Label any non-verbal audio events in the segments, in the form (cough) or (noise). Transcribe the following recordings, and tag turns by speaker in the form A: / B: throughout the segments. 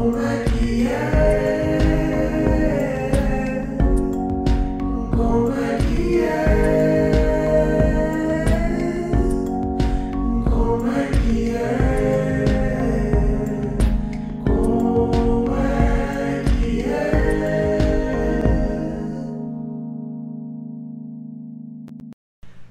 A: All right.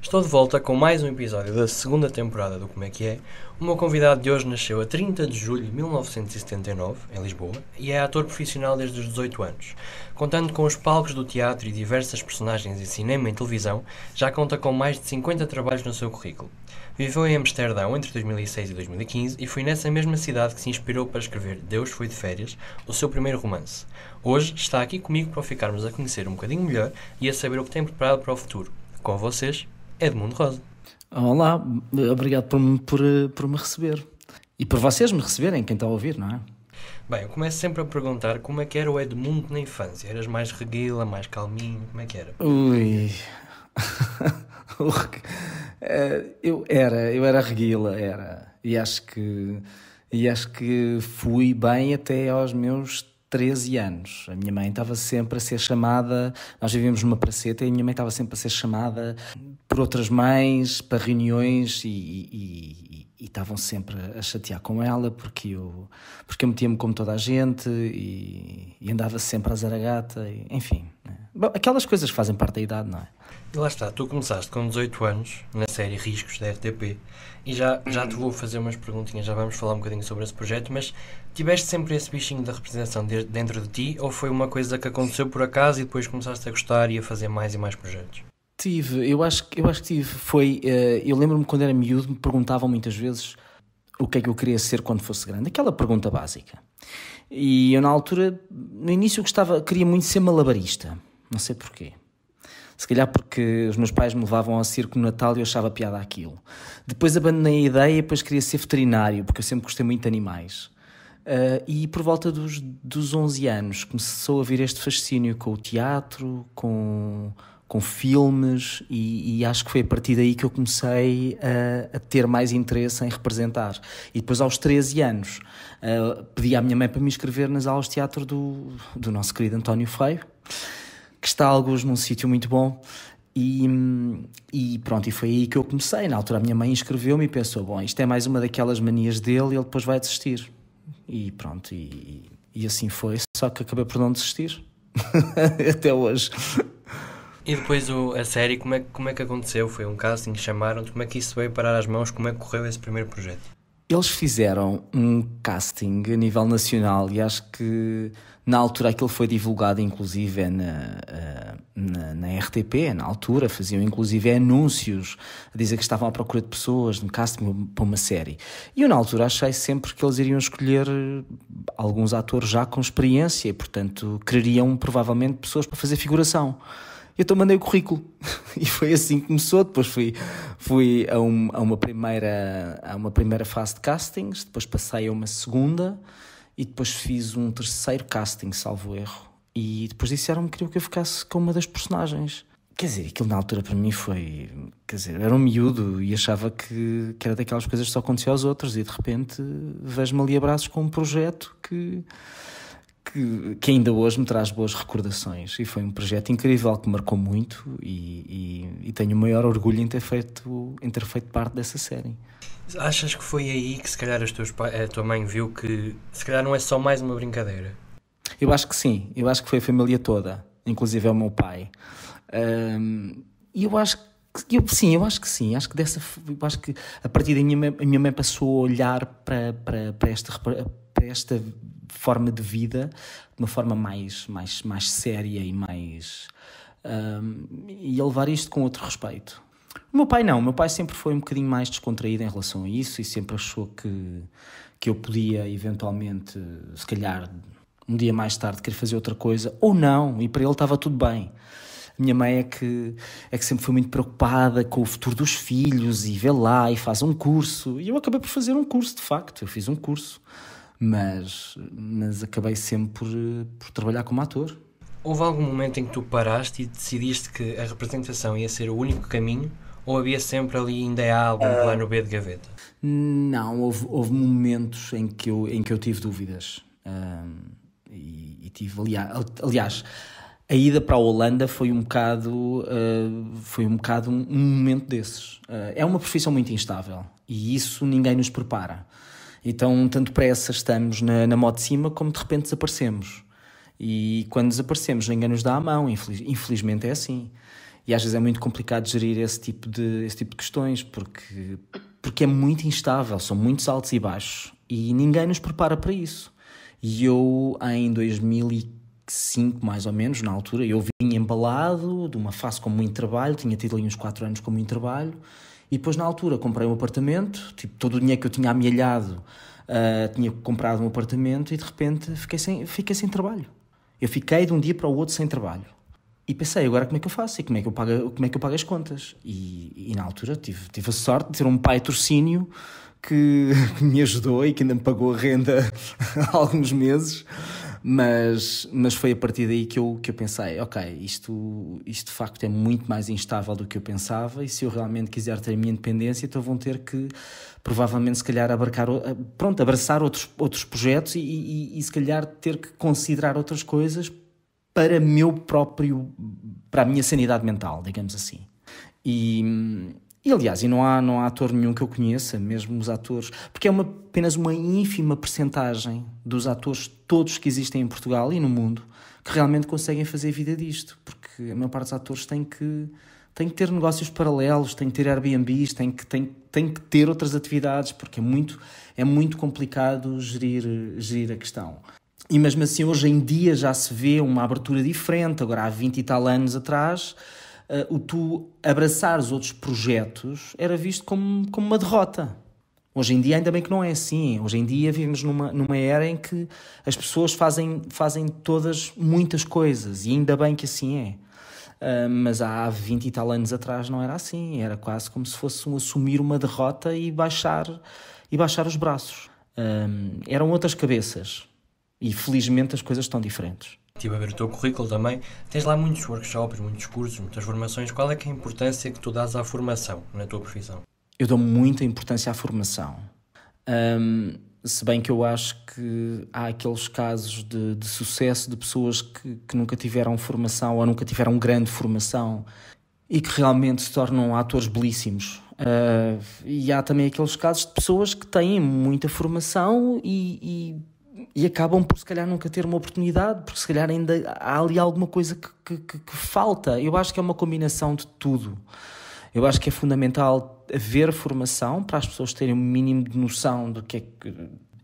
B: Estou de volta com mais um episódio da segunda temporada do Como é que é. O meu convidado de hoje nasceu a 30 de julho de 1979, em Lisboa, e é ator profissional desde os 18 anos. Contando com os palcos do teatro e diversas personagens em cinema e televisão, já conta com mais de 50 trabalhos no seu currículo. Viveu em Amsterdão entre 2006 e 2015 e foi nessa mesma cidade que se inspirou para escrever Deus Foi de Férias, o seu primeiro romance. Hoje está aqui comigo para ficarmos a conhecer um bocadinho melhor e a saber o que tem preparado para o futuro. Com vocês, Edmundo Rosa.
A: Olá, obrigado por me, por, eh, por me receber. E por vocês me receberem, quem está a ouvir, não é?
B: Bem, eu começo sempre a perguntar como é que era o Edmundo na infância. Eras mais reguila, mais calminho, como é que era?
A: Ui... (laughs) Eh, eu era, eu era reguila, era. E acho que... E acho que fui bem até aos meus 13 anos. A minha mãe estava sempre a ser chamada, nós vivíamos numa praceta e a minha mãe estava sempre a ser chamada por outras mães para reuniões e, e, e, e estavam sempre a chatear com ela porque eu, porque eu metia-me como toda a gente e, andava sempre a zaragata, enfim. Né? Bom, aquelas coisas que fazem parte da idade, não é?
B: Lá está, tu começaste com 18 anos na série Riscos da RTP e já, já te vou fazer umas perguntinhas, já vamos falar um bocadinho sobre esse projeto, mas tiveste sempre esse bichinho da representação de, dentro de ti ou foi uma coisa que aconteceu por acaso e depois começaste a gostar e a fazer mais e mais projetos?
A: Tive, eu acho, eu acho que tive. Foi, uh, eu lembro-me quando era miúdo, me perguntavam muitas vezes o que é que eu queria ser quando fosse grande. Aquela pergunta básica. E eu, na altura, no início, eu gostava, queria muito ser malabarista. Não sei porquê. Se calhar porque os meus pais me levavam ao circo no Natal e eu achava piada aquilo. Depois abandonei a ideia e depois queria ser veterinário, porque eu sempre gostei muito de animais. Uh, e por volta dos, dos 11 anos começou a vir este fascínio com o teatro, com, com filmes, e, e acho que foi a partir daí que eu comecei a, ter mais interesse em representar. E depois, aos 13 anos, uh, pedi à minha mãe para me inscrever nas aulas de teatro do, do nosso querido António Feio que está alguns num sítio muito bom. E, e, pronto, e foi aí que eu comecei. Na altura, a minha mãe inscreveu-me e pensou: bom, isto é mais uma daquelas manias dele e ele depois vai desistir. E pronto, e, e assim foi. Só que acabei por não desistir (laughs) até hoje.
B: E depois o, a série, como é, como é que aconteceu? Foi um casting, chamaram-te, como é que isso veio parar às mãos? Como é que correu esse primeiro projeto?
A: Eles fizeram um casting a nível nacional e acho que na altura aquilo foi divulgado inclusive na, eh, na, na RTP, na altura faziam inclusive anúncios a dizer que estavam à procura de pessoas no casting para uma série. E eu na altura achei sempre que eles iriam escolher eh, alguns atores já com experiência e portanto queriam provavelmente pessoas para fazer figuração então mandei o currículo. (laughs) e foi assim que começou. Depois fui, fui a, um, a, uma primeira, a uma primeira fase de castings, depois passei a uma segunda e depois fiz um terceiro casting, salvo erro. E depois disseram-me que queriam que eu ficasse com uma das personagens. Quer dizer, aquilo na altura para mim foi. Quer dizer, era um miúdo e achava que, que era daquelas coisas que só acontecia aos outros e de repente vejo-me ali a braços com um projeto que que, que, ainda hoje me traz boas recordações e foi um projeto incrível que marcou muito e, e, e, tenho o maior orgulho em ter, feito, em ter feito parte dessa série.
B: Achas que foi aí que se calhar as tuas, a tua mãe viu que se calhar não é só mais uma brincadeira?
A: Eu acho que sim, eu acho que foi a família toda, inclusive é o meu pai. Um, e eu acho que eu, sim, eu acho que sim, acho que dessa, acho que a partir da minha, a minha mãe passou a olhar para, para, para esta para esta forma de vida de uma forma mais, mais, mais séria e mais. Um, e a levar isto com outro respeito. O meu pai não, o meu pai sempre foi um bocadinho mais descontraído em relação a isso e sempre achou que, que eu podia eventualmente, se calhar, um dia mais tarde querer fazer outra coisa ou não, e para ele estava tudo bem. A minha mãe é que, é que sempre foi muito preocupada com o futuro dos filhos e vê lá e faz um curso. E eu acabei por fazer um curso, de facto, eu fiz um curso mas, mas acabei sempre por, por trabalhar como ator.
B: Houve algum momento em que tu paraste e decidiste que a representação ia ser o único caminho ou havia sempre ali, ainda há algum uh, plano B de gaveta?
A: Não, houve, houve momentos em que eu, em que eu tive dúvidas. Um, e, e, tive, aliás, aliás, a ida para a Holanda foi um bocado, uh, foi um, bocado um, um momento desses. Uh, é uma profissão muito instável e isso ninguém nos prepara. Então, tanto pressa estamos na, na de cima como de repente desaparecemos. E quando desaparecemos, ninguém nos dá a mão, infeliz, infelizmente é assim. E às vezes é muito complicado gerir esse tipo de, esse tipo de questões, porque, porque é muito instável, são muitos altos e baixos. E ninguém nos prepara para isso. E eu, em 2005, mais ou menos, na altura, eu vim embalado de uma fase com muito trabalho, tinha tido ali uns 4 anos com muito trabalho, e depois, na altura, comprei um apartamento, tipo, todo o dinheiro que eu tinha amealhado, uh, ah, tinha comprado um apartamento e de repente fiquei sem, fiquei sem trabalho. Eu fiquei de um dia para o outro sem trabalho. E pensei, agora como é que eu faço? E como é que eu pago, como é que eu pago as contas? E, e na altura tive, tive a sorte de ter um pai torcínio que, (laughs) que me ajudou e que ainda me pagou a renda (laughs) há alguns meses. Mas, mas foi a partir daí que eu, que eu pensei: ok, isto, isto de facto é muito mais instável do que eu pensava, e se eu realmente quiser ter a minha independência, então vão ter que, provavelmente, se calhar, abarcar, eh, pronto, abraçar outros, outros projetos e, e, e se calhar ter que considerar outras coisas para meu próprio para a minha sanidade mental, digamos assim. E, hum, e aliás, e não há, não há ator nenhum que eu conheça, mesmo os atores, porque é uma, apenas uma ínfima percentagem dos atores todos que existem em Portugal e no mundo que realmente conseguem fazer vida disto, porque a maior parte dos atores tem que, tem que ter negócios paralelos, tem que ter Airbnbs, tem que, tem, tem que ter outras atividades, porque é muito, é muito complicado gerir, gerir a questão. E mesmo assim, hoje em dia já se vê uma abertura diferente, agora há 20 e tal anos atrás uh, o tu abraçares outros projetos era visto como, como uma derrota. Hoje em dia, ainda bem que não é assim. Hoje em dia, vivemos numa, numa era em que as pessoas fazem, fazem todas muitas coisas, e ainda bem que assim é. Uh, mas há 20 e tal anos atrás não era assim, era quase como se fosse um assumir uma derrota e baixar, e baixar os braços. Ah, eram outras cabeças. E felizmente as coisas estão diferentes.
B: Estive a ver o teu currículo também. Tens lá muitos workshops, muitos cursos, muitas formações. Qual é, é a importância que tu dás à formação na tua profissão?
A: Eu dou muita importância à formação. Hum, se bem que eu acho que há aqueles casos de, de sucesso de pessoas que, que nunca tiveram formação ou nunca tiveram grande formação e que realmente se tornam atores belíssimos. Uh, e há também aqueles casos de pessoas que têm muita formação e, e e acabam por se calhar nunca ter uma oportunidade, porque se calhar ainda há ali alguma coisa que, que, que falta. Eu acho que é uma combinação de tudo. Eu acho que é fundamental haver formação para as pessoas terem um mínimo de noção do que é que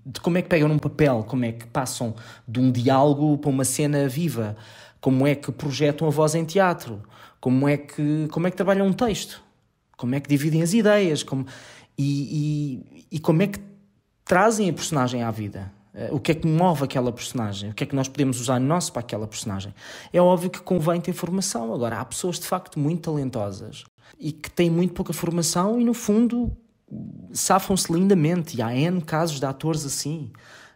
A: de como é que pegam num papel, como é que passam de um diálogo para uma cena viva, como é que projetam a voz em teatro, como é que, como é que trabalham um texto, como é que dividem as ideias como, e, e, e como é que trazem a personagem à vida. Eh, o que é que move aquela personagem, o que é que nós podemos usar nosso para aquela personagem. É óbvio que convém ter formação. Agora, há pessoas de facto muito talentosas e que têm muito pouca formação e, no fundo, safam-se lindamente. E há N casos de atores assim.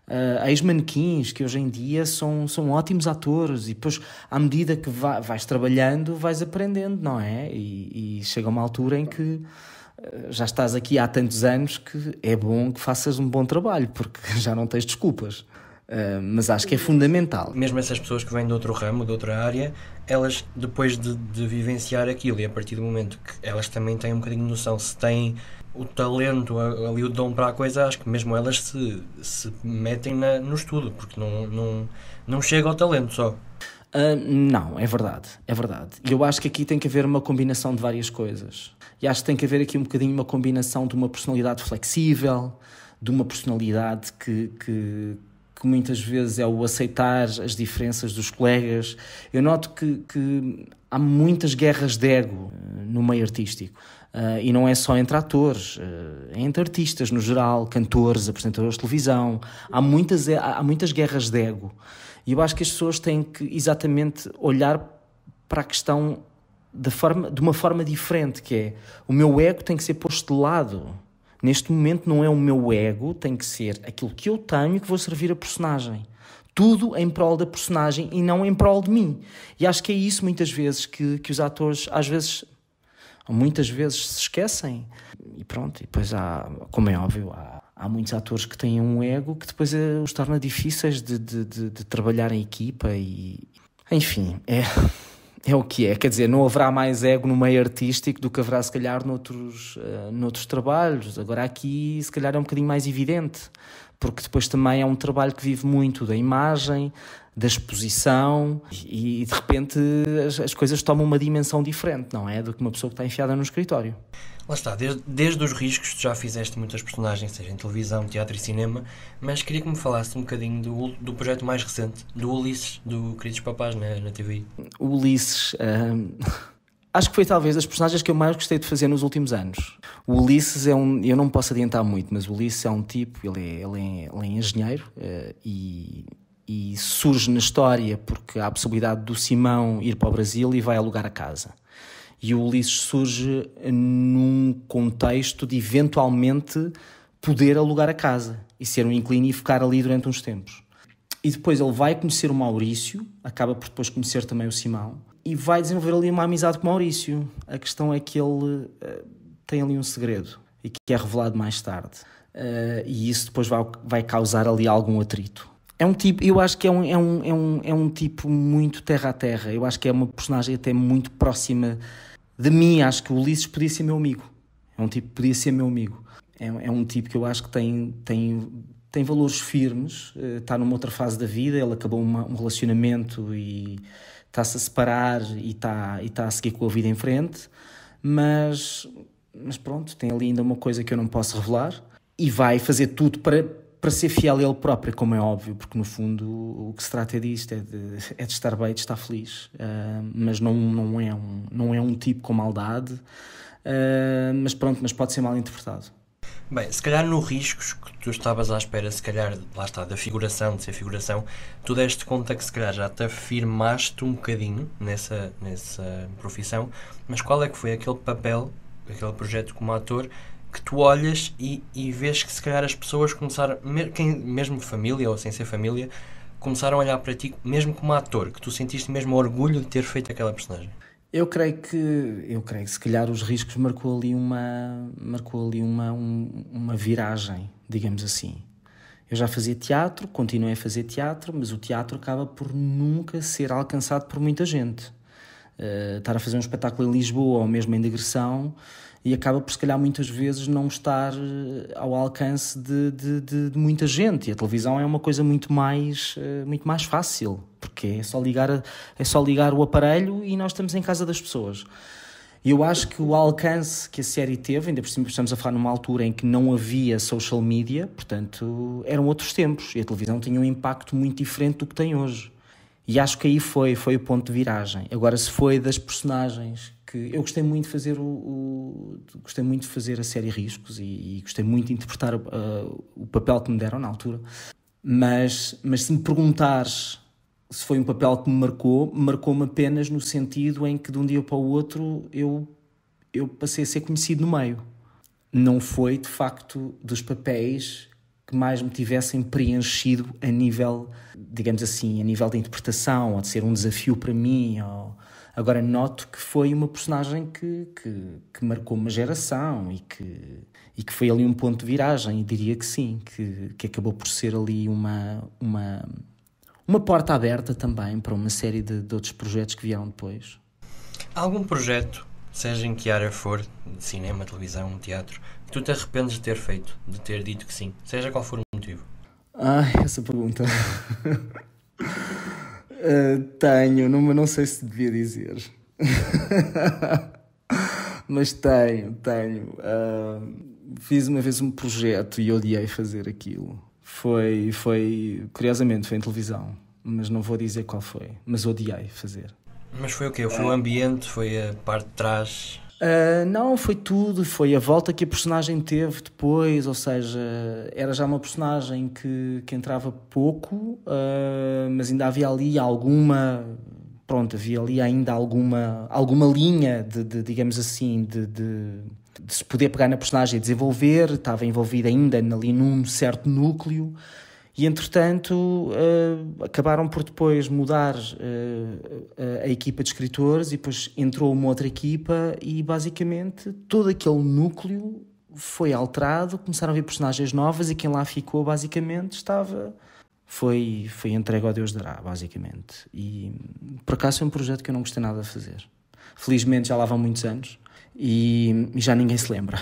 A: Uh, ex-manequins que hoje em dia são, são ótimos atores e depois à medida que vai, vais trabalhando vais aprendendo, não é? E, e chega uma altura em que já estás aqui há tantos anos que é bom que faças um bom trabalho, porque (laughs) já não tens desculpas. Uh, mas acho que é fundamental. Mesmo essas pessoas que vêm de outro ramo, de outra área,
B: elas depois de, de vivenciar aquilo e a partir do momento que elas também têm um bocadinho de noção, se têm o talento ali o dom para a coisa, acho que mesmo elas se, se metem
A: na, no estudo, porque não, não, não chega ao talento só. Uh, não, é verdade, é verdade. E eu acho que aqui tem que haver uma combinação de várias coisas. E acho que tem que haver aqui um bocadinho uma combinação de uma personalidade flexível, de uma personalidade que, que, que muitas vezes é o aceitar as diferenças dos colegas. Eu noto que, que há muitas guerras de ego ah, no meio artístico. Uh, e não é só entre atores, uh, é entre artistas no geral, cantores, apresentadores de televisão. Há muitas, há muitas guerras de ego. E eu acho que as pessoas têm que exatamente olhar para a questão de, forma, de uma forma diferente, que é o meu ego tem que ser posto de lado. Neste momento não é o meu ego, tem que ser aquilo que eu tenho que vou servir a personagem. Tudo em prol da personagem e não em prol de mim. E acho que é isso muitas vezes que, que os atores às vezes muitas vezes se esquecem. E pronto, e depois há, como é óbvio, há há muitos atores que têm um ego que depois eh, os torna difíceis de, de, de, de trabalhar em equipa e enfim, é, é o que é. Quer dizer, não haverá mais ego no meio artístico do que haverá se calhar noutros, uh, noutros trabalhos. Agora aqui se calhar é um bocadinho mais evidente, porque depois também é um trabalho que vive muito da imagem, da exposição e, e de repente as, as coisas tomam uma dimensão diferente, não é? Do que uma pessoa que está enfiada no escritório.
B: Lá está, desde, desde os riscos, tu já fizeste muitas personagens, seja em televisão, teatro e cinema, mas queria que me falasse um bocadinho do, do projeto mais recente, do Ulisses, do Queridos Papás né, na, na TV.
A: Ulisses. Hum, (laughs) acho que foi talvez das personagens que eu mais gostei de fazer nos últimos anos. O Ulisses é um. Eu não posso adiantar muito, mas o Ulisses é um tipo, ele é, ele é, ele é engenheiro uh, e, e surge na história porque há a possibilidade do Simão ir para o Brasil e vai alugar a casa. E o Ulisses surge num contexto de eventualmente poder alugar a casa e ser um inclino e ficar ali durante uns tempos. E depois ele vai conhecer o Maurício, acaba por depois conhecer também o Simão, e vai desenvolver ali uma amizade com o Maurício. A questão é que ele uh, tem ali um segredo e que é revelado mais tarde. Uh, e isso depois vai, vai causar ali algum atrito. É um tipo, eu acho que é um, é um, é um, é um tipo muito terra a terra. Eu acho que é uma personagem até muito próxima de mim, acho que o Ulisses podia ser meu amigo. É um tipo que podia ser meu amigo. É, é um tipo que eu acho que tem, tem, tem valores firmes, está eh, numa outra fase da vida, ele acabou uma, um relacionamento e está-se a separar e está, e está a seguir com a vida em frente, mas, mas pronto, tem ali ainda uma coisa que eu não posso revelar e vai fazer tudo para, para ser fiel a ele próprio, como é óbvio, porque no fundo o que se trata é disto, é de, é de estar bem, de estar feliz, uh, mas não, não, é um, não é um tipo com maldade, uh, mas pronto, mas pode ser mal interpretado.
B: Bem, se calhar no riscos que tu estavas à espera, se calhar, lá está, da figuração, de ser figuração, tu deste conta que se calhar já te afirmaste um bocadinho nessa, nessa profissão, mas qual é que foi aquele papel, aquele projeto como ator que tu olhas e, e vês que se calhar as pessoas começaram, mesmo família ou sem ser família, começaram a olhar para ti mesmo como ator, que tu sentiste mesmo orgulho de ter feito aquela personagem?
A: Eu creio que, eu creio que se calhar os riscos marcou ali uma, marcou ali uma, um, uma viragem, digamos assim. Eu já fazia teatro, continuei a fazer teatro, mas o teatro acaba por nunca ser alcançado por muita gente. Eh, estar a fazer um espetáculo em Lisboa ou mesmo em digressão e acaba por se calhar muitas vezes não estar eh, ao alcance de, de, de, de muita gente e a televisão é uma coisa muito mais eh, muito mais fácil porque é só ligar é só ligar o aparelho e nós estamos em casa das pessoas e eu acho que o alcance que a série teve, ainda por cima estamos a falar numa altura em que não havia social media, portanto eram outros tempos e a televisão tinha um impacto muito diferente do que tem hoje. E acho que aí foi, foi o ponto de viragem. Agora, se foi das personagens que eu gostei muito de fazer o, o gostei muito de fazer a série Riscos e, e gostei muito de interpretar o, uh, o papel que me deram na altura. Mas, mas se me perguntares se foi um papel que me marcou, marcou-me apenas no sentido em que de um dia para o outro eu, eu passei a ser conhecido no meio. Não foi, de facto, dos papéis que mais me tivessem preenchido a nível, digamos assim, a nível da interpretação, ou de ser um desafio para mim. Ou... Agora noto que foi uma personagem que, que, que, marcou uma geração e que, e que foi ali um ponto de viragem, e diria que sim, que, que acabou por ser ali uma, uma, uma porta aberta também para uma série de, de outros projetos que vieram depois.
B: Há algum projeto, seja em que área for, de cinema, televisão, teatro, tu te arrependes de ter feito, de ter dito que sim, seja qual for o motivo?
A: Ai, essa pergunta. uh, (laughs) tenho, não, não sei se devia dizer. (laughs) Mas tenho, tenho. Uh, fiz uma vez um projeto e odiei fazer aquilo. Foi, foi, curiosamente, foi em televisão. Mas não vou dizer qual foi. Mas odiei fazer.
B: Mas foi o quê? Foi o ambiente? Foi a parte de trás?
A: Uh, não, foi tudo, foi a volta que a personagem teve depois, ou seja, era já uma personagem que, que entrava pouco, uh, mas ainda havia ali alguma, pronto, havia ali ainda alguma, alguma linha de, de digamos assim, de, de, de, se poder pegar na personagem e desenvolver, estava envolvida ainda ali num certo núcleo, e, entretanto, uh, acabaram por depois mudar uh, a equipa de escritores e depois entrou uma outra equipa e, basicamente, todo aquele núcleo foi alterado, começaram a vir personagens novas e quem lá ficou, basicamente, estava... Foi, foi entregue ao Deus dará, basicamente. E, por acaso, é um projeto que eu não gostei nada de fazer. Felizmente, já lá vão muitos anos e, e já ninguém se lembra.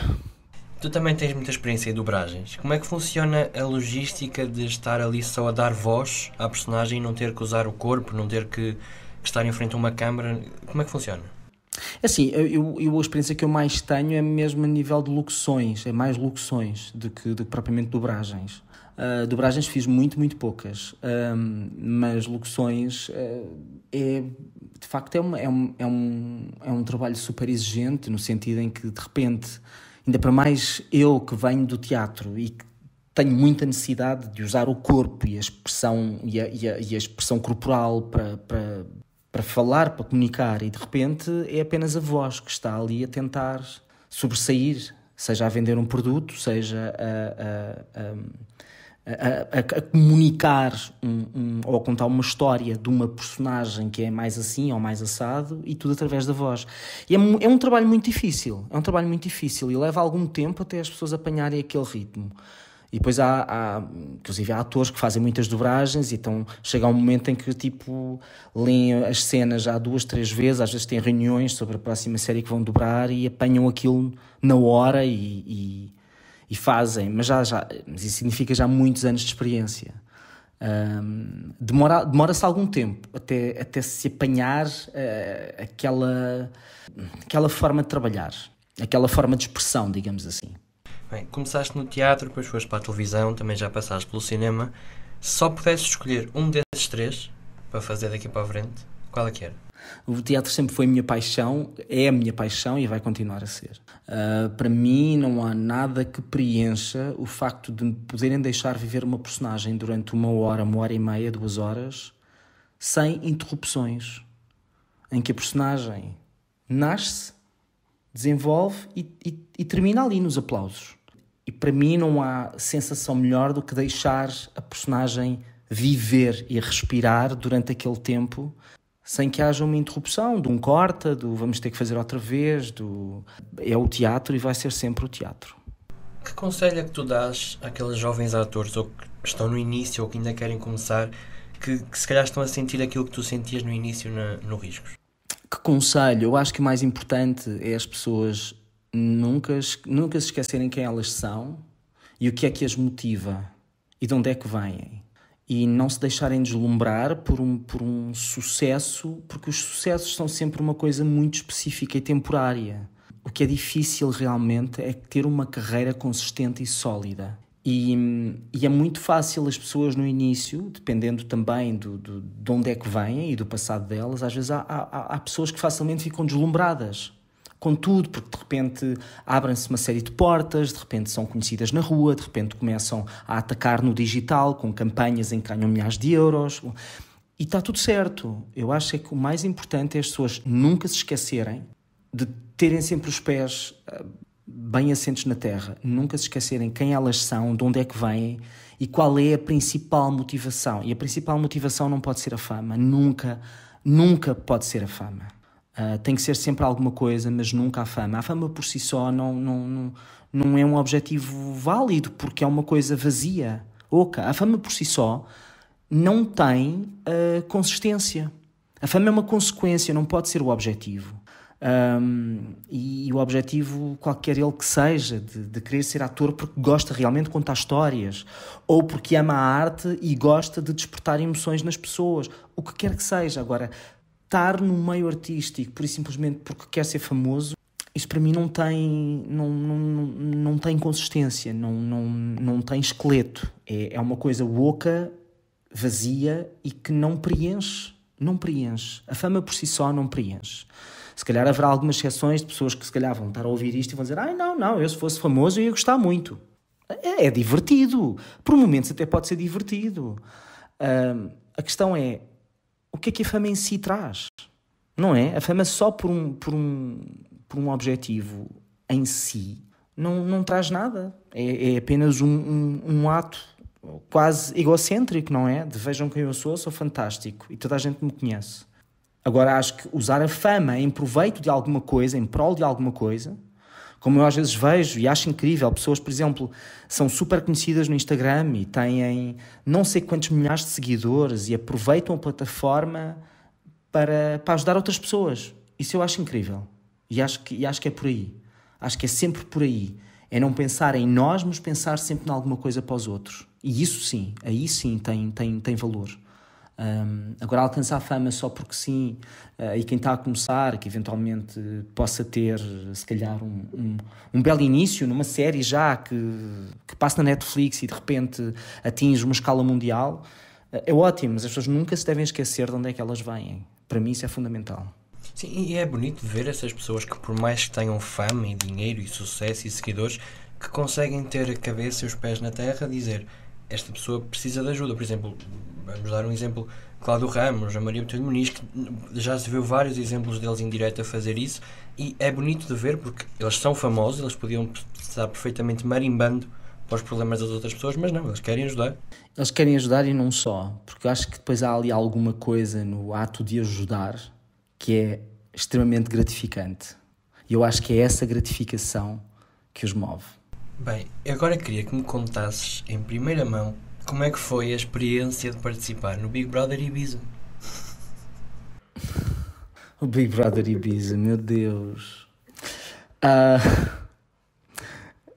B: Tu também tens muita experiência em dobragens. Como é que funciona a logística de estar ali só a dar voz à personagem e não ter que usar o corpo, não ter que, que estar em frente a uma câmara? Como é que funciona?
A: É assim, eu, eu, a experiência que eu mais tenho é mesmo a nível de locuções, é mais locuções do que, do que propriamente dobragens. Uh, dobragens fiz muito, muito poucas, mas locuções uh, é, de facto, é, uma, é, um, é, um, é um trabalho super exigente, no sentido em que, de repente, Ainda para mais eu que venho do teatro e que tenho muita necessidade de usar o corpo e a expressão, e a, e a, e a expressão corporal para, para, para falar, para comunicar, e de repente é apenas a voz que está ali a tentar sobressair, seja a vender um produto, seja a, a, a a, a, a comunicar um, um, ou a contar uma história de uma personagem que é mais assim ou mais assado e tudo através da voz. E é, é um trabalho muito difícil, é um trabalho muito difícil e leva algum tempo até as pessoas apanharem aquele ritmo. E depois há, há, inclusive, há atores que fazem muitas dobragens, e então chega um momento em que, tipo, leem as cenas já duas, três vezes, às vezes têm reuniões sobre a próxima série que vão dobrar e apanham aquilo na hora e, e, e fazem, mas, já, já, mas isso significa já muitos anos de experiência. Um, demora, demora-se algum tempo até, até se apanhar uh, aquela, aquela forma de trabalhar, aquela forma de expressão, digamos assim.
B: Bem, começaste no teatro, depois foste para a televisão, também já passaste pelo cinema. Se só pudesses escolher um desses três para fazer daqui para a frente, qual é que era?
A: O teatro sempre foi a minha paixão, é a minha paixão e vai continuar a ser. Uh, para mim, não há nada que preencha o facto de me poderem deixar viver uma personagem durante uma hora, uma hora e meia, duas horas, sem interrupções. Em que a personagem nasce, desenvolve e, e, e termina ali nos aplausos. E para mim, não há sensação melhor do que deixar a personagem viver e respirar durante aquele tempo sem que haja uma interrupção, de um corta, do vamos ter que fazer outra vez, do é o teatro e vai ser sempre o teatro.
B: Que conselho é que tu dás àqueles jovens atores ou que estão no início ou que ainda querem começar, que, que se calhar estão a sentir aquilo que tu sentias no início na, no Riscos?
A: Que conselho? Eu acho que o mais importante é as pessoas nunca, nunca se esquecerem quem elas são e o que é que as motiva e de onde é que vêm e não se deixarem deslumbrar por um, por um sucesso, porque os sucessos são sempre uma coisa muito específica e temporária. O que é difícil realmente é ter uma carreira consistente e sólida. E, e é muito fácil as pessoas no início, dependendo também do, do, de onde é que vêm e do passado delas, às vezes há, há, há pessoas que facilmente ficam deslumbradas Contudo, porque de repente abrem-se uma série de portas, de repente são conhecidas na rua, de repente começam a atacar no digital com campanhas em que ganham milhares de euros. E está tudo certo. Eu acho é que o mais importante é as pessoas nunca se esquecerem de terem sempre os pés eh, bem assentes na terra, nunca se esquecerem quem elas são, de onde é que vêm e qual é a principal motivação. E a principal motivação não pode ser a fama, nunca, nunca pode ser a fama. Ah, tem que ser sempre alguma coisa, mas nunca a fama. A fama por si só não, não, não, não é um objetivo válido, porque é uma coisa vazia, oca. A fama por si só não tem uh, consistência. A fama é uma consequência, não pode ser o objetivo. Um, e, e, o objetivo, qualquer ele que seja, de, de, querer ser ator porque gosta realmente de contar histórias, ou porque ama a arte e gosta de despertar emoções nas pessoas, o que quer que seja. Agora, estar no meio artístico, por simplesmente porque quer ser famoso, isso para mim não tem, não, não, não tem consistência, não, não, não tem esqueleto. É, é uma coisa oca, vazia e que não preenche. Não preenche. A fama por si só não preenche. Se calhar haverá algumas exceções de pessoas que se calhar vão estar a ouvir isto e vão dizer ai não, não, eu se fosse famoso eu ia gostar muito. É, é divertido. Por momentos até pode ser divertido. Uh, a questão é, o que é que a fama em si traz? Não é? A fama só por um, por um, por um objetivo em si não, não traz nada. É, é apenas um, um, um, ato quase egocêntrico, não é? De vejam quem eu sou, sou fantástico e toda a gente me conhece. Agora acho que usar a fama em proveito de alguma coisa, em prol de alguma coisa, como eu às vezes vejo e acho incrível, pessoas, por exemplo, são super conhecidas no Instagram e têm não sei quantos milhares de seguidores e aproveitam a plataforma para, para ajudar outras pessoas. Isso eu acho incrível. E acho, que, e acho que é por aí. Acho que é sempre por aí. É não pensar em nós, mas pensar sempre em alguma coisa para os outros. E isso sim, aí sim tem, tem, tem valor. Um, agora, alcançar fama só porque sim, uh, e quem está a começar, que eventualmente possa ter, se calhar, um, um, um belo início numa série já que, que passa na Netflix e de repente atinge uma escala mundial, uh, é ótimo, mas as pessoas nunca se devem esquecer de onde é que elas vêm. Para mim, isso é fundamental. Sim,
B: e é bonito ver essas pessoas que, por mais que tenham fama e dinheiro e sucesso e seguidores, que conseguem ter a cabeça e os pés na terra, dizer esta pessoa precisa de ajuda. Por exemplo, Vamos dar um exemplo, Cláudio Ramos, a Maria Botelho Muniz, que já se viu vários exemplos deles em direto a fazer isso e é bonito de ver porque eles são famosos, eles podiam estar perfeitamente marimbando para os problemas das outras pessoas, mas não, eles querem ajudar.
A: Eles querem ajudar e não só, porque eu acho que depois há ali alguma coisa no ato de ajudar que é extremamente gratificante. E eu acho que é essa gratificação que os move.
B: Bem, agora queria que me contasses em primeira mão como é que foi a experiência de participar no Big Brother Ibiza? (laughs)
A: O Big Brother Ibiza, meu Deus. Ah,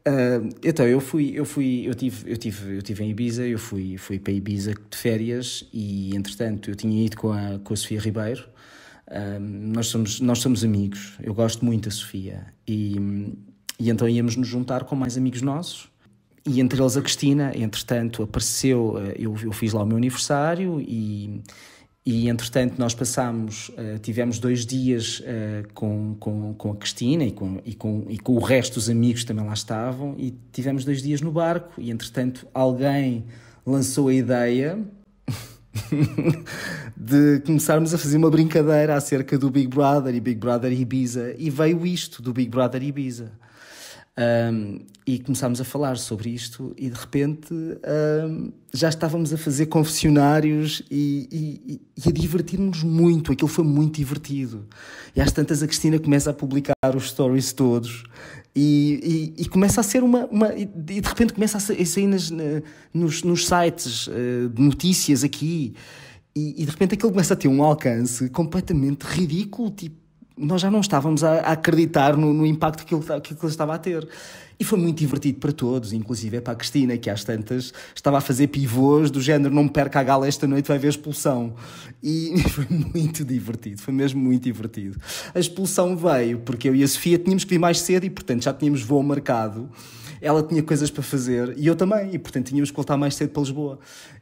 A: ah, então, eu fui, eu fui, eu tive, eu tive, eu tive em Ibiza, eu fui, fui para Ibiza de férias e, entretanto, eu tinha ido com a, com a Sofia Ribeiro. Ah, nós, somos, nós somos amigos, eu gosto muito da Sofia e, e então íamos nos juntar com mais amigos nossos e entre eles a Cristina, entretanto apareceu, eh, eu, eu fiz lá o meu aniversário e, e entretanto nós passámos, eh, tivemos dois dias eh, com, com, com a Cristina e com, e, com, e com o resto dos amigos que também lá estavam e tivemos dois dias no barco e entretanto alguém lançou a ideia (laughs) de começarmos a fazer uma brincadeira acerca do Big Brother e Big Brother Ibiza e veio isto do Big Brother Ibiza. Um, e começámos a falar sobre isto e de repente um, já estávamos a fazer confessionários e, e, e a divertir-nos muito, aquilo foi muito divertido. E às tantas a Cristina começa a publicar os stories todos e, e, e, começa a ser uma, uma. e de repente começa a sair nas, nos, nos sites eh, de notícias aqui. E, e, de repente aquilo começa a ter um alcance completamente ridículo, tipo nós já não estávamos a, acreditar no, no, impacto que ele, que ele estava a ter. E foi muito divertido para todos, inclusive é para a Cristina, que às tantas estava a fazer pivôs do género não perca a gala esta noite, vai haver expulsão. E (laughs) foi muito divertido, foi mesmo muito divertido. A expulsão veio porque eu e a Sofia tínhamos que vir mais cedo e, portanto, já tínhamos voo marcado ela tinha coisas para fazer e eu também, e portanto tínhamos que voltar mais cedo para Lisboa.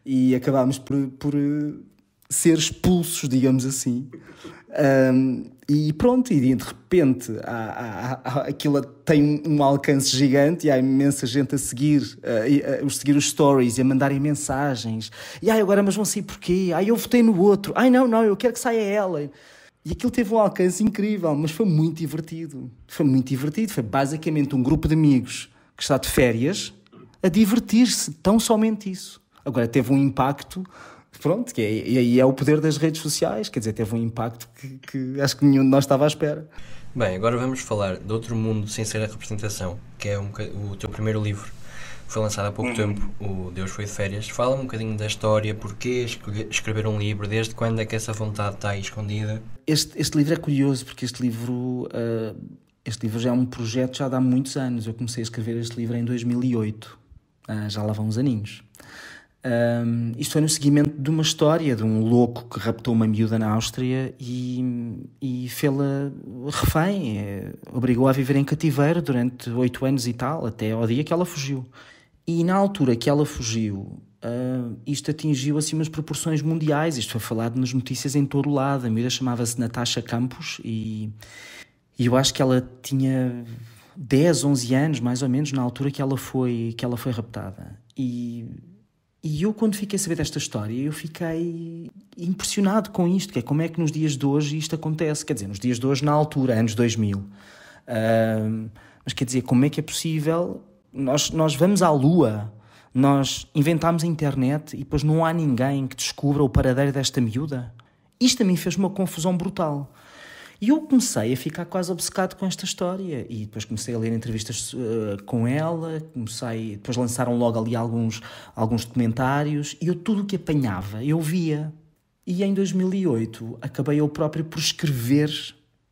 A: E acabámos por, por ser expulsos, digamos assim. Um, e pronto, e de repente há, há, há, aquilo tem um alcance gigante e há imensa gente a seguir, a, a, a seguir os stories e a mandarem mensagens. E ai, agora mas não sei porquê. Ai, eu votei no outro. Ai, não, não, eu quero que saia ela. E aquilo teve um alcance incrível, mas foi muito divertido. Foi muito divertido. Foi basicamente um grupo de amigos que está de férias a divertir-se, tão somente isso. Agora teve um impacto Pronto, que é, e é o poder das redes sociais, quer dizer, teve um impacto que, que acho que nenhum de nós estava à espera.
B: Bem, agora vamos falar de outro mundo sem ser a representação, que é um, o teu primeiro livro. Foi lançado há pouco uhum. tempo, o Deus Foi de Férias. Fala um bocadinho da história, porquê escrever um livro, desde quando é que essa vontade está aí escondida?
A: Este, este livro é curioso, porque este livro, uh, este livro já é um projeto já há muitos anos. Eu comecei a escrever este livro em 2008, uh, ah, já lá vão uns aninhos. Um, isto foi no seguimento de uma história de um louco que raptou uma miúda na Áustria e, e fê-la refém, eh, obrigou a viver em cativeiro durante oito anos e tal, até ao dia que ela fugiu. E na altura que ela fugiu, uh, isto atingiu assim umas proporções mundiais, isto foi falado nas notícias em todo lado. A miúda chamava-se Natasha Campos e, e eu acho que ela tinha 10, 11 anos mais ou menos na altura que ela foi, que ela foi raptada. E e eu, quando fiquei a saber desta história, eu fiquei impressionado com isto, que é como é que nos dias de hoje isto acontece. Quer dizer, nos dias de hoje, na altura, anos 2000. Uh, mas quer dizer, como é que é possível? Nós, nós vamos à Lua, nós inventámos a internet e depois não há ninguém que descubra o paradeiro desta miúda. Isto também fez uma confusão brutal. E eu comecei a ficar quase obcecado com esta história. E depois comecei a ler entrevistas uh, com ela, comecei, depois lançaram logo ali alguns, alguns documentários, e eu tudo o que apanhava, eu via. E em 2008 acabei eu próprio por escrever,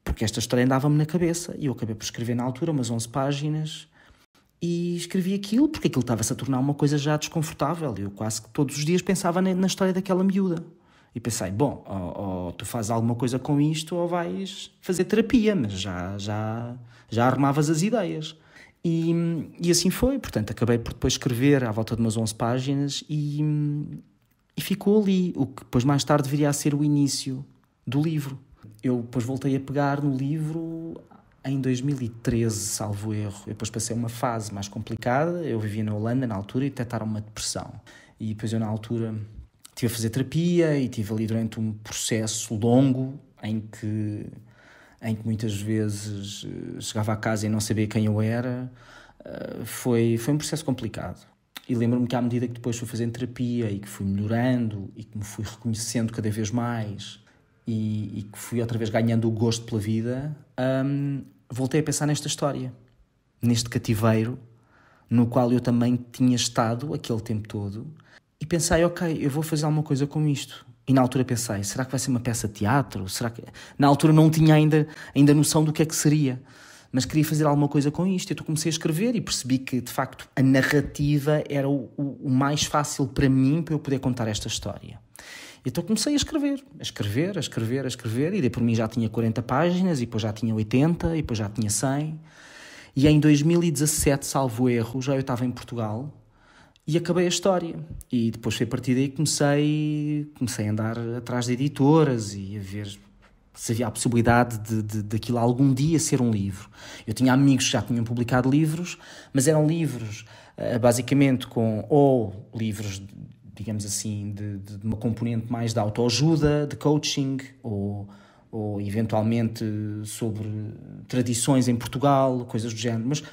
A: porque esta história andava-me na cabeça, e eu acabei por escrever na altura umas 11 páginas, e escrevi aquilo, porque aquilo estava-se a tornar uma coisa já desconfortável. Eu quase que todos os dias pensava na, na história daquela miúda. E pensei, bom, ou, ou, tu fazes alguma coisa com isto ou vais fazer terapia, mas já, já, já armavas as ideias. E, e assim foi, portanto, acabei por depois escrever à volta de umas 11 páginas e, e ficou ali, o que depois mais tarde viria a ser o início do livro. Eu depois voltei a pegar no livro em 2013, salvo erro. Eu depois passei uma fase mais complicada, eu vivia na Holanda na altura e detectaram uma depressão. E depois eu na altura Estive a fazer terapia e tive ali durante um processo longo em que, em que muitas vezes eh, chegava a casa e não sabia quem eu era. Eh, foi, foi um processo complicado. E lembro-me que à medida que depois fui fazendo terapia e que fui melhorando e que me fui reconhecendo cada vez mais e, e que fui outra vez ganhando o gosto pela vida, um, voltei a pensar nesta história, neste cativeiro no qual eu também tinha estado aquele tempo todo e pensei, ok, eu vou fazer alguma coisa com isto. E na altura pensei, será que vai ser uma peça de teatro? Será que... Na altura não tinha ainda, ainda noção do que é que seria, mas queria fazer alguma coisa com isto. Então comecei a escrever e percebi que, de facto, a narrativa era o, o, o mais fácil para mim para eu poder contar esta história. Então comecei a escrever, a escrever, a escrever, a escrever, e daí por mim já tinha 40 páginas, e depois já tinha 80, e depois já tinha 100. E em 2017, salvo erro, já eu estava em Portugal, e acabei a história. E depois foi a partir daí que comecei, comecei a andar atrás de editoras e a ver se havia a possibilidade de, de, daquilo algum dia ser um livro. Eu tinha amigos que já tinham publicado livros, mas eram livros eh, basicamente com ou livros, digamos assim, de, de uma componente mais de autoajuda, de coaching, ou, ou eventualmente sobre tradições em Portugal, coisas do género, mas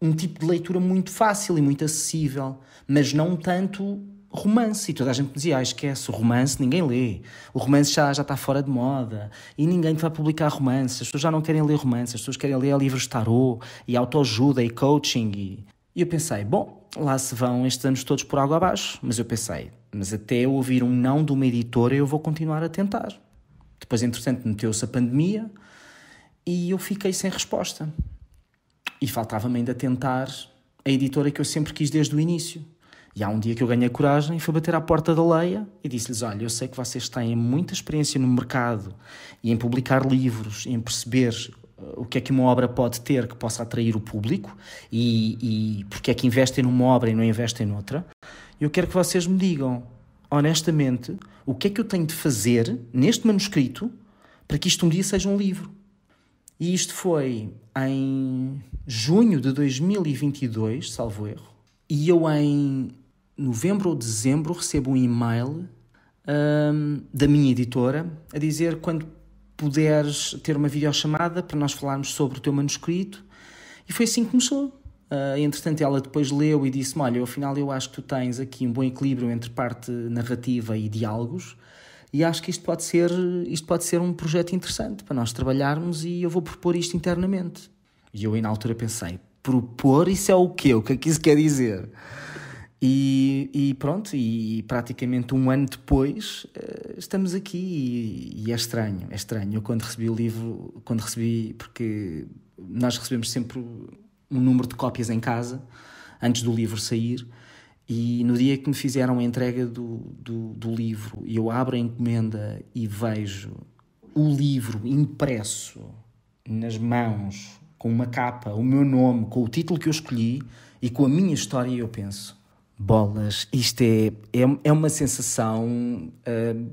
A: um tipo de leitura muito fácil e muito acessível, mas não tanto romance. E toda a gente dizia, ah, esquece, o romance ninguém lê. O romance já, já está fora de moda. E ninguém vai publicar romances. As pessoas já não querem ler romances. As pessoas querem ler livros de tarô e autoajuda e coaching. E... e eu pensei, bom, lá se vão estes anos todos por água abaixo. Mas eu pensei, mas até eu ouvir um não de uma editora eu vou continuar a tentar. Depois, entretanto, meteu-se a pandemia e eu fiquei sem resposta. E faltava-me ainda tentar a editora que eu sempre quis desde o início. E há um dia que eu ganhei coragem e fui bater à porta da Leia e disse-lhes: Olha, eu sei que vocês têm muita experiência no mercado e em publicar livros, em perceber uh, o que é que uma obra pode ter que possa atrair o público e, e porque é que investem numa obra e não investem noutra. Eu quero que vocês me digam, honestamente, o que é que eu tenho de fazer neste manuscrito para que isto um dia seja um livro. E isto foi em junho de 2022, salvo erro. E eu, em novembro ou dezembro, recebo um e-mail um, da minha editora a dizer quando puderes ter uma videochamada para nós falarmos sobre o teu manuscrito. E foi assim que começou. Uh, entretanto, ela depois leu e disse-me: Olha, afinal, eu acho que tu tens aqui um bom equilíbrio entre parte narrativa e diálogos e acho que isto pode ser, isto pode ser um projeto interessante para nós trabalharmos e eu vou propor isto internamente. E eu na altura pensei, propor isso é o quê? O que é que isso quer dizer? E, e pronto, e praticamente um ano depois eh, estamos aqui e, e, é estranho, é estranho. Eu quando recebi o livro, quando recebi, porque nós recebemos sempre um número de cópias em casa antes do livro sair, e no dia que me fizeram a entrega do, do, do livro e eu abro a encomenda e vejo o livro impresso nas mãos, com uma capa, o meu nome, com o título que eu escolhi e com a minha história, eu penso: bolas, isto é, é, é uma sensação. Uh,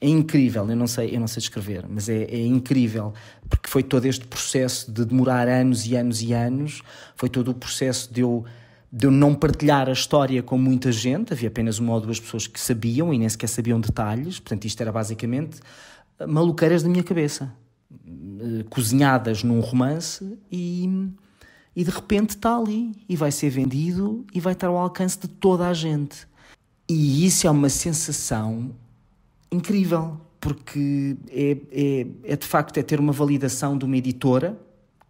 A: é incrível, eu não sei, eu não sei descrever, mas é, é, incrível, porque foi todo este processo de demorar anos e anos e anos, foi todo o processo de eu de eu não partilhar a história com muita gente, havia apenas uma ou duas pessoas que sabiam e nem sequer sabiam detalhes, portanto, isto era basicamente eh, maluqueiras da minha cabeça, eh, cozinhadas num romance e, e de repente está ali e vai ser vendido e vai estar ao alcance de toda a gente. E isso é uma sensação incrível, porque é, é, é de facto é ter uma validação de uma editora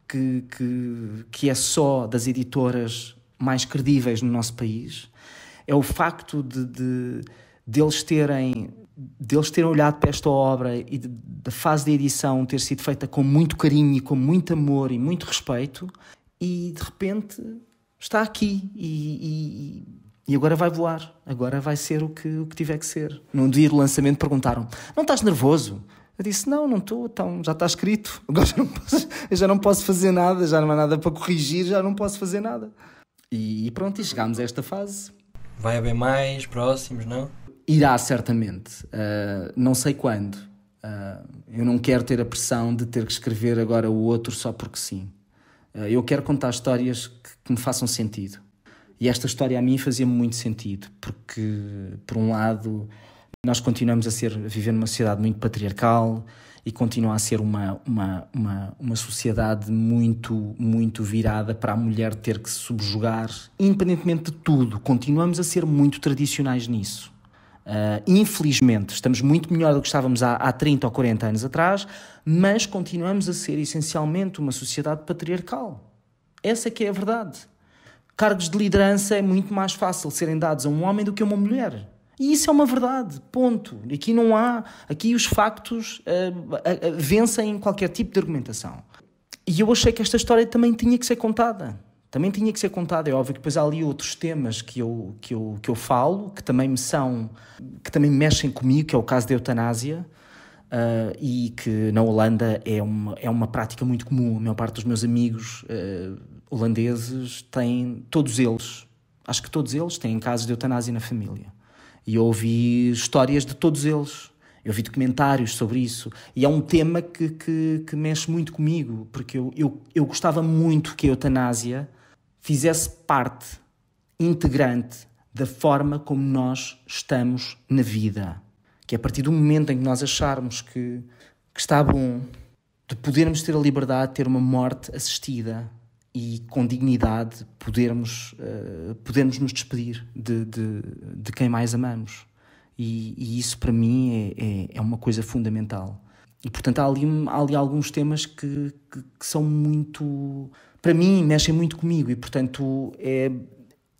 A: que, que, que é só das editoras mais credíveis no nosso país é o facto de, de, de eles terem deles terem olhado para esta obra e da fase de edição ter sido feita com muito carinho e com muito amor e muito respeito e de repente está aqui e, e, e agora vai voar, agora vai ser o que, o que tiver que ser. No dia do lançamento perguntaram não estás nervoso? Eu disse, não, não estou, então já está escrito, (laughs) agora já não, posso, já não posso fazer nada, já não há nada para corrigir, já não posso fazer nada. E, pronto, e chegámos a esta fase.
B: Vai haver mais próximos, não?
A: Irá, certamente. Uh, não sei quando. Uh, eu não quero ter a pressão de ter que escrever agora o outro só porque sim. Uh, eu quero contar histórias que, que, me façam sentido. E esta história a mim fazia muito sentido, porque, por um lado, nós continuamos a ser a viver numa sociedade muito patriarcal e continua a ser uma, uma, uma, uma sociedade muito, muito virada para a mulher ter que se subjugar, independentemente de tudo. Continuamos a ser muito tradicionais nisso. Uh, infelizmente, estamos muito melhor do que estávamos há, há 30 ou 40 anos atrás, mas continuamos a ser essencialmente uma sociedade patriarcal. Essa é que é a verdade. Cargos de liderança é muito mais fácil serem dados a um homem do que a uma mulher. E isso é uma verdade, ponto. Aqui não há, aqui os factos uh, uh, vencem qualquer tipo de argumentação. E eu achei que esta história também tinha que ser contada. Também tinha que ser contada. É óbvio que depois há ali outros temas que eu, que eu, que eu falo, que também me são, que também mexem comigo, que é o caso da eutanásia. Uh, e que na Holanda é uma, é uma prática muito comum. A maior parte dos meus amigos uh, holandeses têm, todos eles, acho que todos eles têm casos de eutanásia na família. E eu ouvi histórias de todos eles. Eu vi documentários sobre isso e é um tema que, que, que, mexe muito comigo, porque eu, eu, eu gostava muito que a eutanásia fizesse parte integrante da forma como nós estamos na vida. Que é a partir do momento em que nós acharmos que, que está bom de podermos ter a liberdade de ter uma morte assistida, e com dignidade podermos, uh, podermos nos despedir de, de, de quem mais amamos. E, e isso para mim é, é, é, uma coisa fundamental. E portanto há ali, há ali alguns temas que, que, que, são muito. para mim, mexem muito comigo e portanto é,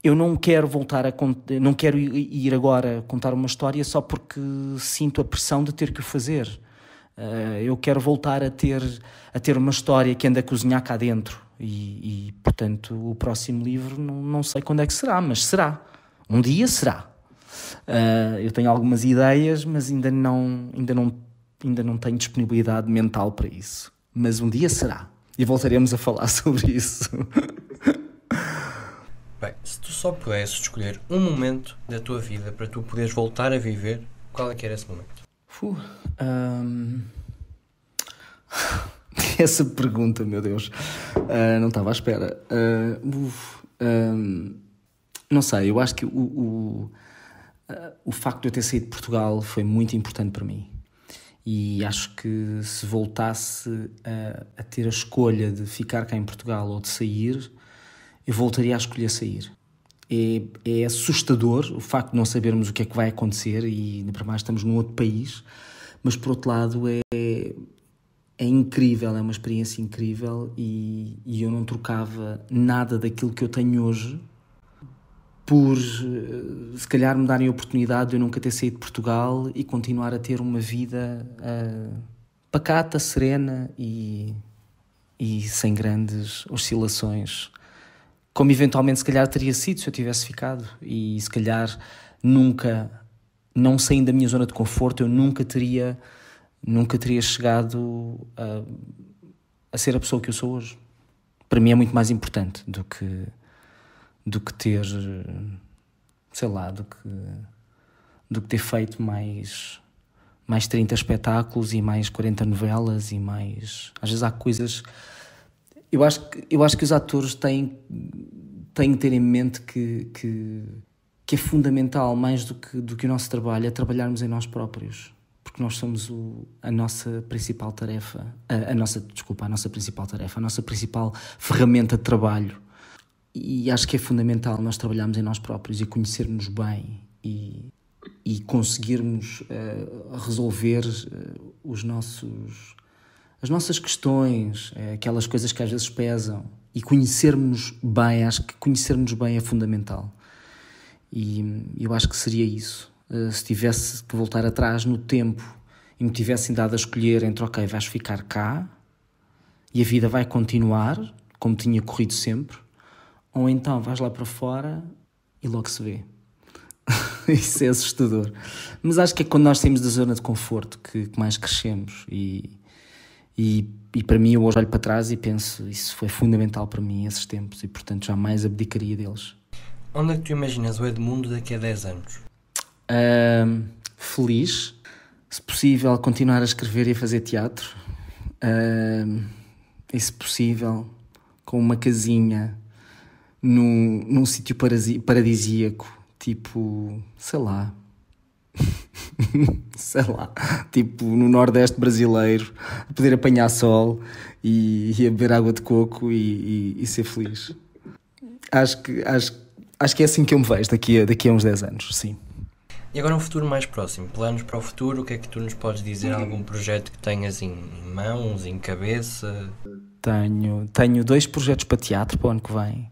A: eu não quero voltar a. não quero ir agora contar uma história só porque sinto a pressão de ter que o fazer. Uh, eu quero voltar a ter, a ter uma história que anda a cozinhar cá dentro e, e portanto, o próximo livro não, não sei quando é que será, mas será. Um dia será. Uh, eu tenho algumas ideias, mas ainda não, ainda, não, ainda não tenho disponibilidade mental para isso. Mas um dia será. E voltaremos a falar (laughs) sobre isso. Bem,
B: se tu só pudesses escolher um momento da tua vida para tu poderes voltar a viver, qual é que era esse momento?
A: Uh, um... (laughs) essa pergunta, meu Deus. Uh, não estava à espera. Uh, uf, um, ah, não sei, eu acho que o, o, uh, o facto de eu ter saído de Portugal foi muito importante para mim. E acho que se voltasse a, a ter a escolha de ficar cá em Portugal ou de sair, eu voltaria a escolher sair. É, é, assustador o facto de não sabermos o que é que vai acontecer e, para mais, estamos num outro país, mas por outro lado, é, é incrível, é uma experiência incrível e, e, eu não trocava nada daquilo que eu tenho hoje por eh, se calhar me darem a oportunidade de eu nunca ter saído de Portugal e continuar a ter uma vida uh, pacata, serena e, e sem grandes oscilações, como eventualmente se calhar teria sido se eu tivesse ficado e se calhar nunca, não saindo da minha zona de conforto, eu nunca teria nunca teria chegado a, a ser a pessoa que eu sou hoje. Para mim é muito mais importante do que, do que ter, sei lá, do que, do que ter feito mais, mais 30 espetáculos e mais 40 novelas e mais. Às vezes há coisas. Eu acho que, eu acho que os atores têm, têm que ter em mente que, que, que é fundamental, mais do que, do que o nosso trabalho, é trabalharmos em nós próprios porque nós somos o, a nossa principal tarefa, a, a, nossa, desculpa, a nossa principal tarefa, a nossa principal ferramenta de trabalho. E acho que é fundamental nós trabalharmos em nós próprios e conhecermos bem e, e conseguirmos uh, resolver uh, os nossos, as nossas questões, uh, aquelas coisas que às vezes pesam. E conhecermos bem, acho que conhecermos bem é fundamental. E eu acho que seria isso. Eh, se tivesse que voltar atrás no tempo e me tivessem dado a escolher entre, ok, vais ficar cá e a vida vai continuar, como tinha corrido sempre, ou então vais lá para fora e logo se vê. (laughs) Isso é assustador. Mas acho que é quando nós saímos da zona de conforto que, que mais crescemos e, e, e, para mim eu hoje olho para trás e penso isso foi fundamental para mim esses tempos e portanto jamais abdicaria deles.
B: Onde é que tu imaginas o Edmundo daqui a 10 anos?
A: Uh, feliz. Se possível, continuar a escrever e a fazer teatro. Uh, e se possível, com uma casinha num, num sítio paradisíaco, tipo, sei lá. (laughs) sei lá, tipo no Nordeste brasileiro, a poder apanhar sol e, e a beber água de coco e, e, e ser feliz. Acho que, acho, acho que é assim que eu me vejo daqui a, daqui a uns 10 anos, sim.
B: E agora um futuro mais próximo, planos para o futuro, o que é que tu nos podes dizer? Hum. Algum projeto que tenhas em mãos, em cabeça?
A: Tenho, tenho dois projetos para teatro para o ano que vem.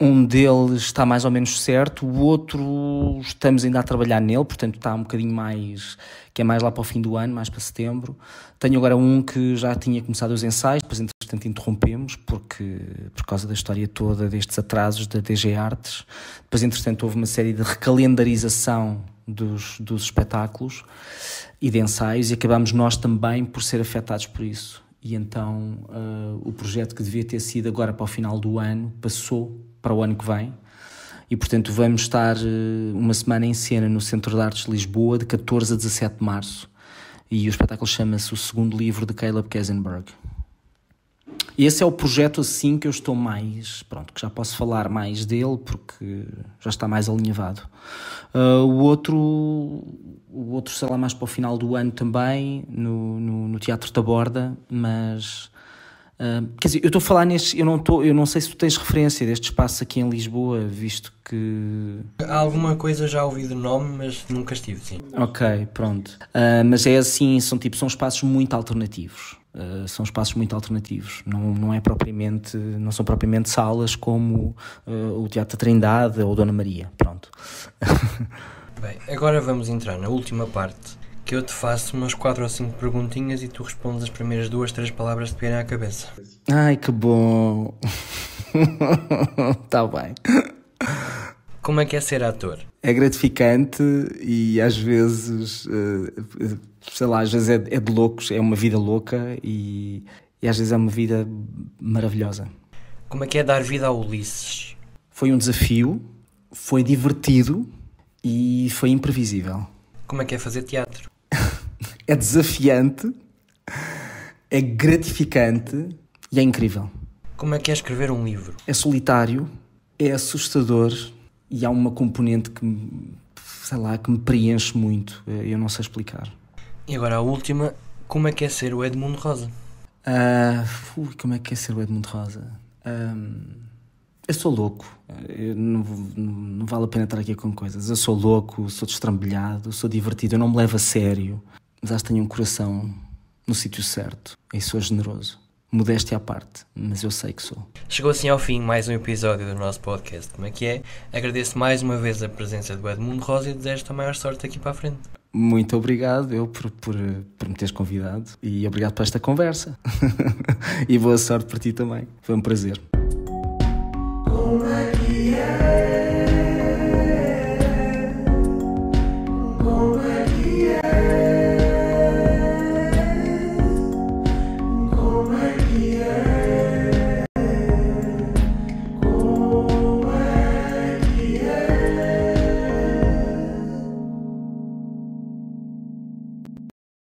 A: Um deles está mais ou menos certo, o outro estamos ainda a trabalhar nele, portanto está um bocadinho mais, que é mais lá para o fim do ano, mais para setembro. Tenho agora um que já tinha começado os ensaios, depois entretanto interrompemos porque, por causa da história toda destes atrasos da DG Artes. Depois entretanto houve uma série de recalendarização dos, dos espetáculos e de ensaios e acabamos nós também por ser afetados por isso. E então uh, o projeto que devia ter sido agora para o final do ano passou para o ano que vem. E, portanto, vamos estar eh, uma semana em cena no Centro de Artes de Lisboa, de 14 a 17 de março. E o espetáculo chama-se O Segundo Livro de Caleb Kesenberg. E esse é o projeto assim que eu estou mais. Pronto, que já posso falar mais dele porque já está mais alinhavado. Uh, o outro, o outro, sei lá, mais para o final do ano também, no, no, no Teatro da Borda, mas Uh, quer dizer, eu estou a falar neste. eu não, tô, eu não sei se tu tens referência deste espaço aqui em Lisboa, visto que.
B: Há alguma coisa já ouvi do nome, mas nunca estive, sim.
A: Ok, pronto. Uh, mas é assim, são tipo, são espaços muito alternativos. Uh, são espaços muito alternativos. Não, não, é propriamente, não são propriamente salas como ah, o Teatro Trindade ou Dona Maria. Pronto. (laughs)
B: Bem, agora vamos entrar na última parte que eu te faço umas quatro ou cinco perguntinhas e tu respondes as primeiras duas, três palavras que te vierem à cabeça.
A: Ai, que bom! (laughs) tá bem.
B: Como é que é ser ator?
A: É gratificante e às vezes, eh, sei lá, às vezes é, é de loucos, é uma vida louca e, e às vezes é uma vida maravilhosa.
B: Como é que é dar vida a Ulisses?
A: Foi um desafio, foi divertido e foi imprevisível.
B: Como é que é fazer teatro?
A: é desafiante, é gratificante e é incrível. Como é que é escrever um livro? É solitário, é assustador e há uma componente que sei lá, que me preenche muito. Eh, eu não sei explicar.
B: E agora a última, como é que é ser o Edmundo Rosa? Uh,
A: ui, como é que é ser o Edmundo Rosa? Um, eu sou louco. Eu não, não, não, vale a pena estar aqui com coisas. Eu sou louco, sou destrambulhado, sou divertido, eu não me levo a sério mas que tenho um coração no sítio certo e sou generoso. Modéstia à parte, mas eu sei que sou.
B: Chegou assim ao fim mais um episódio do nosso podcast. Como é que é? Agradeço mais uma vez a presença do Edmundo Rosa e desejo-te a maior sorte aqui para a frente.
A: Muito obrigado eu por, por, por me teres convidado e obrigado por esta conversa. (laughs) e boa sorte para ti também. Foi um prazer.